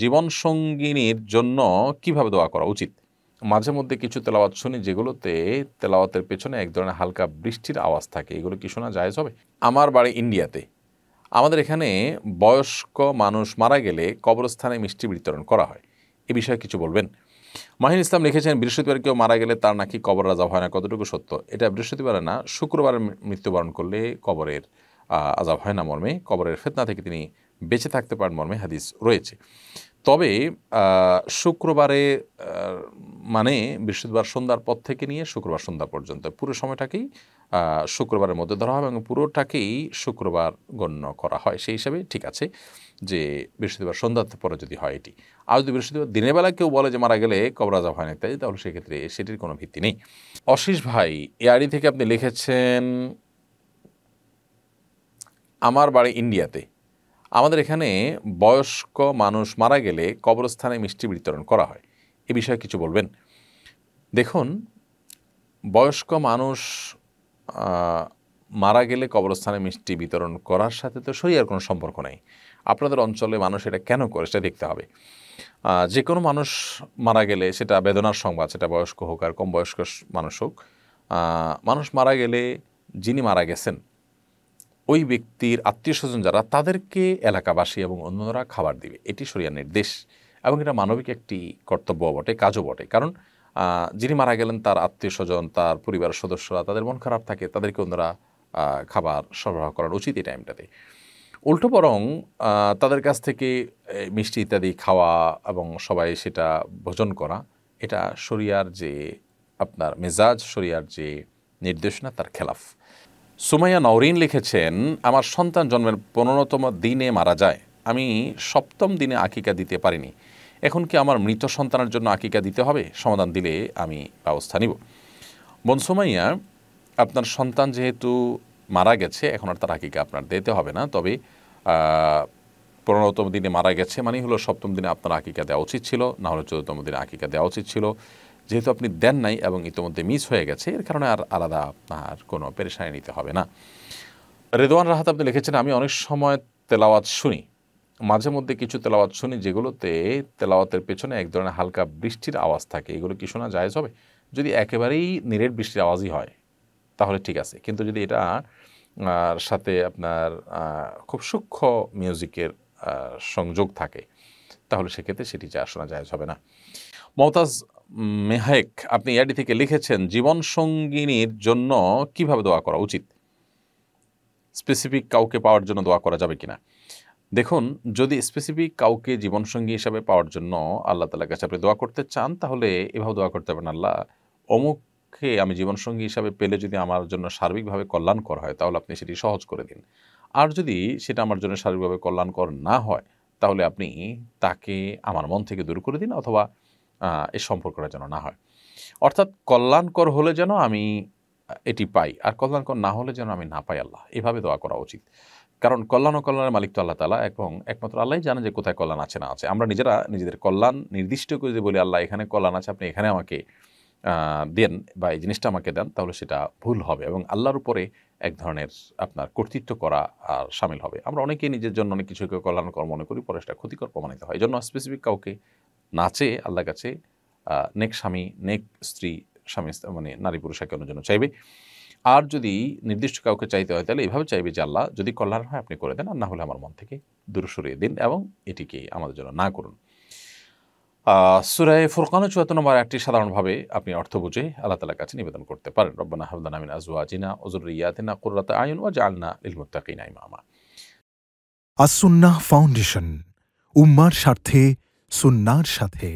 জীবন সঙ্গিনীর জন্য কিভাবে দোয়া করা উচিত মাঝে মধ্যে কিছু তেলাওয়াত শুনি যেগুলোতে তেলাওয়াতের পেছনে এক ধরনের হালকা বৃষ্টির আওয়াজ থাকে এগুলো কি শোনা যায় হবে আমার বাড়ি ইন্ডিয়াতে আমাদের এখানে বয়স্ক মানুষ মারা গেলে কবরস্থানে মিষ্টি বিতরণ করা হয় এ বিষয়ে কিছু বলবেন মাহিন ইসলাম লিখেছেন বৃহস্পতিবার কেউ মারা গেলে তার নাকি কবর রাজা হয় না কতটুকু সত্য এটা বৃহস্পতিবারে না শুক্রবারে মৃত্যুবরণ করলে কবরের আজাব হয় না মর্মে কবরের ফেতনা থেকে তিনি বেঁচে থাকতে পারেন মর্মে হাদিস রয়েছে তবে শুক্রবারে মানে বৃহস্পতিবার সন্ধ্যার পর থেকে নিয়ে শুক্রবার সন্ধ্যা পর্যন্ত পুরো সময়টাকেই শুক্রবারের মধ্যে ধরা হবে এবং পুরোটাকেই শুক্রবার গণ্য করা হয় সেই হিসাবে ঠিক আছে যে বৃহস্পতিবার সন্ধ্যার পরে যদি হয় এটি আর যদি বৃহস্পতিবার দিনের বেলা কেউ বলে যে মারা গেলে কবরাজা হয় না তাই তাহলে সেক্ষেত্রে সেটির কোনো ভিত্তি নেই অশীষ ভাই এ থেকে আপনি লিখেছেন আমার বাড়ি ইন্ডিয়াতে আমাদের এখানে বয়স্ক মানুষ মারা গেলে কবরস্থানে মিষ্টি বিতরণ করা হয় এ বিষয়ে কিছু বলবেন দেখুন বয়স্ক মানুষ মারা গেলে কবরস্থানে মিষ্টি বিতরণ করার সাথে তো শরীর কোনো সম্পর্ক নেই আপনাদের অঞ্চলে মানুষ এটা কেন করে সেটা দেখতে হবে যে কোনো মানুষ মারা গেলে সেটা বেদনার সংবাদ সেটা বয়স্ক হোক আর কম বয়স্ক মানুষ হোক মানুষ মারা গেলে যিনি মারা গেছেন ওই ব্যক্তির আত্মীয় স্বজন যারা তাদেরকে এলাকাবাসী এবং অন্যরা খাবার দিবে এটি সরিয়া নির্দেশ এবং এটা মানবিক একটি কর্তব্য বটে কাজও বটে কারণ যিনি মারা গেলেন তার আত্মীয় স্বজন তার পরিবারের সদস্যরা তাদের মন খারাপ থাকে তাদেরকে অন্যরা খাবার সরবরাহ করার উচিত এই টাইমটাতে উল্টো বরং তাদের কাছ থেকে মিষ্টি ইত্যাদি খাওয়া এবং সবাই সেটা ভোজন করা এটা শরিয়ার যে আপনার মেজাজ শরিয়ার যে নির্দেশনা তার খেলাফ সুমাইয়া নওরিন লিখেছেন আমার সন্তান জন্মের পনেরোতম দিনে মারা যায় আমি সপ্তম দিনে আকিকা দিতে পারিনি এখন কি আমার মৃত সন্তানের জন্য আকিকা দিতে হবে সমাধান দিলে আমি ব্যবস্থা নিব বোন সুমাইয়া আপনার সন্তান যেহেতু মারা গেছে এখন আর তার আকিকা আপনার দিতে হবে না তবে পনেরোতম দিনে মারা গেছে মানেই হলো সপ্তম দিনে আপনার আকিকা দেওয়া উচিত ছিল না হলে চোদ্দতম দিনে আকিকা দেওয়া উচিত ছিল যেহেতু আপনি দেন নাই এবং ইতিমধ্যে মিস হয়ে গেছে এর কারণে আর আলাদা আপনার কোনো পেরেশানি নিতে হবে না রেদওয়ান রাহাত আপনি লিখেছেন আমি অনেক সময় তেলাওয়াত শুনি মাঝে মধ্যে কিছু তেলাওয়াত শুনি যেগুলোতে তেলাওয়াতের পেছনে এক ধরনের হালকা বৃষ্টির আওয়াজ থাকে এগুলো কি শোনা যায়জ হবে যদি একেবারেই নিরেট বৃষ্টির আওয়াজই হয় তাহলে ঠিক আছে কিন্তু যদি এটা আর সাথে আপনার খুব সূক্ষ্ম মিউজিকের সংযোগ থাকে তাহলে সেক্ষেত্রে সেটি যা শোনা যায় হবে না মমতাজ মেহেক আপনি ইয়াডি থেকে লিখেছেন জীবন সঙ্গিনীর জন্য কিভাবে দোয়া করা উচিত স্পেসিফিক কাউকে পাওয়ার জন্য দোয়া করা যাবে কিনা দেখুন যদি স্পেসিফিক কাউকে জীবনসঙ্গী হিসাবে পাওয়ার জন্য আল্লাহ তালার কাছে আপনি দোয়া করতে চান তাহলে এভাবে দোয়া করতে পারেন আল্লাহ অমুককে আমি জীবনসঙ্গী হিসাবে পেলে যদি আমার জন্য সার্বিকভাবে কল্যাণকর হয় তাহলে আপনি সেটি সহজ করে দিন আর যদি সেটা আমার জন্য সার্বিকভাবে কল্যাণকর না হয় তাহলে আপনি তাকে আমার মন থেকে দূর করে দিন অথবা এই সম্পর্কটা যেন না হয় অর্থাৎ কল্যাণকর হলে যেন আমি এটি পাই আর কল্যাণকর না হলে যেন আমি না পাই আল্লাহ এভাবে দোয়া করা উচিত কারণ কল্যাণ ও কল্যাণের মালিক তো আল্লাহ তালা এবং একমাত্র আল্লাহ জানে যে কোথায় কল্যাণ আছে না আছে আমরা নিজেরা নিজেদের কল্যাণ নির্দিষ্ট করে যদি বলি আল্লাহ এখানে কল্যাণ আছে আপনি এখানে আমাকে দেন বা এই জিনিসটা আমাকে দেন তাহলে সেটা ভুল হবে এবং আল্লাহর উপরে এক ধরনের আপনার কর্তৃত্ব করা আর সামিল হবে আমরা অনেকেই নিজের জন্য অনেক কিছুকে কল্যাণকর মনে করি পরে সেটা ক্ষতিকর প্রমাণিত হয় এই জন্য স্পেসিফিক কাউকে না চেয়ে আল্লাহ কাছে নেক স্বামী নেক স্ত্রী স্বামী মানে নারী পুরুষ একে জন্য চাইবে আর যদি নির্দিষ্ট কাউকে চাইতে হয় তাহলে এভাবে চাইবে যে আল্লাহ যদি কল্যাণ হয় আপনি করে দেন আর না হলে আমার মন থেকে দূর সরিয়ে দিন এবং এটিকে আমাদের জন্য না করুন সুরায় ফুরকানো চুয়াত্তর নম্বর একটি সাধারণভাবে আপনি অর্থ বুঝে আল্লাহ তালার কাছে নিবেদন করতে পারেন রব্বানা হাবদান আমিন আজওয়া জিনা ইয়াতিনা কুরাত আইন ওয়া জালনা ইলমুত্তাকিনা ইমামা আসুন্না ফাউন্ডেশন উম্মার স্বার্থে সুন্নার সাথে